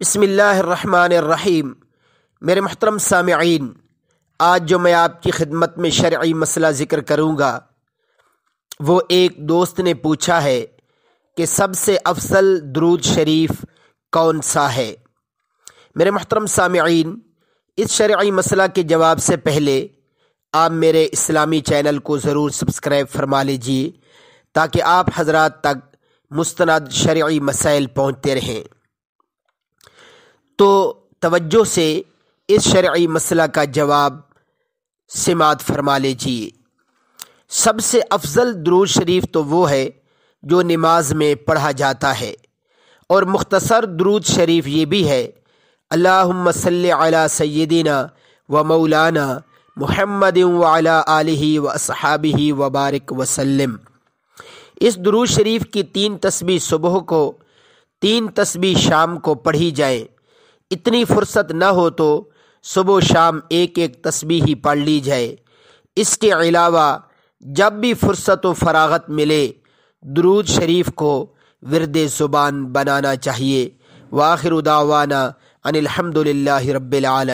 بسم اللہ الرحمن الرحیم میرے محترم سامعین آج جو میں آپ کی خدمت میں شرعی مسئلہ ذکر کروں گا وہ ایک دوست نے پوچھا ہے کہ سب سے افضل درود شریف کون سا ہے میرے محترم سامعین اس شرعی مسئلہ کے جواب سے پہلے آپ میرے اسلامی چینل کو ضرور سبسکرائب فرما لیجیے تاکہ آپ حضرات تک مستند شرعی مسائل پہنچتے رہیں تو توجہ سے اس شرعی مسئلہ کا جواب سماعت فرما لیجیے سب سے افضل درود شریف تو وہ ہے جو نماز میں پڑھا جاتا ہے اور مختصر درود شریف یہ بھی ہے اللہ مسل علی سیدینہ و مولانا محمد و علیٰ علیہ و صحابی وبارک وسلم اس درود شریف کی تین تسبیح صبح کو تین تسبیح شام کو پڑھی جائیں اتنی فرصت نہ ہو تو صبح و شام ایک ایک تسبیح ہی پڑھ لی جائے اس کے علاوہ جب بھی فرصت و فراغت ملے درود شریف کو ورد زبان بنانا چاہیے واخر اداوانہ الحمد للہ رب العالم